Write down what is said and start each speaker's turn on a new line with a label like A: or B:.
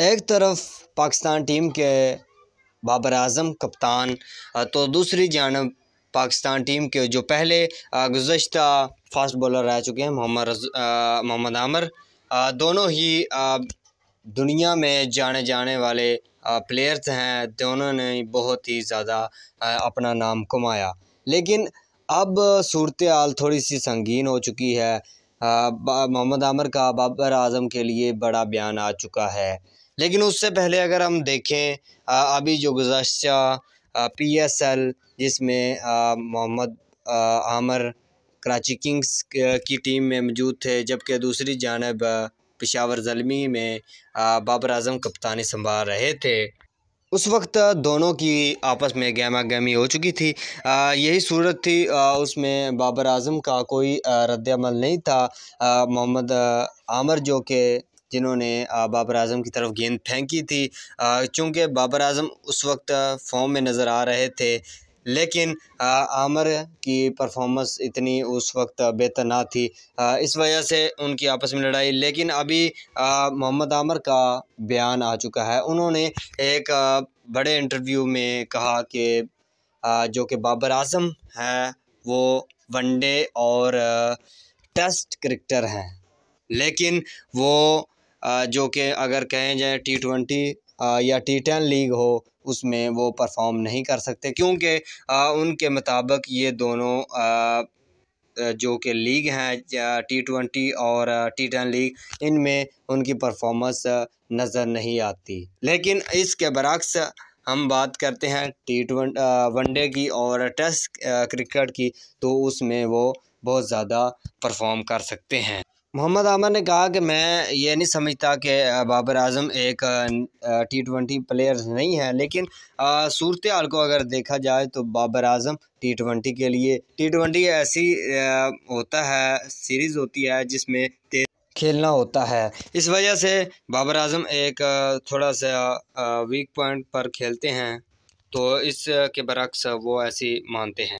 A: एक तरफ पाकिस्तान टीम के बाबर अजम कप्तान तो दूसरी जानब पाकिस्तान टीम के जो पहले गुज्त फास्ट बॉलर रह चुके हैं मोहम्मद मोहम्मद आमर दोनों ही दुनिया में जाने जाने वाले प्लेयर्स हैं दोनों ने बहुत ही ज़्यादा अपना नाम कमाया लेकिन अब सूरत हाल थोड़ी सी संगीन हो चुकी है मोहम्मद आमर का बाबर आजम के लिए बड़ा बयान आ चुका है लेकिन उससे पहले अगर हम देखें अभी जो गुजशत पी एस एल जिसमें मोहम्मद आमर कराची किंग्स की टीम में मौजूद थे जबकि दूसरी जानब पिशावर जलमी में बाबर अजम कप्तानी संभाल रहे थे उस वक्त दोनों की आपस में गहमा गहमी हो चुकी थी यही सूरत थी उसमें बाबर आजम का कोई रद्दमल नहीं था मोहम्मद आमर जो के जिन्होंने बाबर आजम की तरफ गेंद फेंकी थी चूँकि बाबर आजम उस वक्त फॉर्म में नज़र आ रहे थे लेकिन आमर की परफॉर्मेंस इतनी उस वक्त बेहतर ना थी इस वजह से उनकी आपस में लड़ाई लेकिन अभी मोहम्मद आमर का बयान आ चुका है उन्होंने एक बड़े इंटरव्यू में कहा कि जो कि बाबर आजम हैं वो वनडे और टेस्ट क्रिकेटर हैं लेकिन वो जो कि अगर कहें जाए टी ट्वेंटी या टी टेन लीग हो उसमें वो परफॉर्म नहीं कर सकते क्योंकि उनके मुताबिक ये दोनों जो कि लीग हैं टी ट्वेंटी और टी टेन लीग इनमें उनकी परफॉर्मेंस नज़र नहीं आती लेकिन इसके बरक्स हम बात करते हैं टी ट्वें वनडे की और टेस्ट क्रिकेट की तो उसमें वो बहुत ज़्यादा परफॉर्म कर सकते हैं मोहम्मद आमर ने कहा कि मैं ये नहीं समझता कि बाबर आजम एक टी ट्वेंटी प्लेयर नहीं है लेकिन सूरत हाल को अगर देखा जाए तो बाबर आजम टी ट्वेंटी के लिए टी ट्वेंटी ऐसी होता है सीरीज़ होती है जिसमें खेलना होता है इस वजह से बाबर आजम
B: एक थोड़ा सा वीक पॉइंट पर खेलते हैं तो इसके बरक्स वो ऐसी मानते हैं